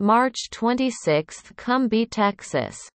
March 26 Cumbie, Texas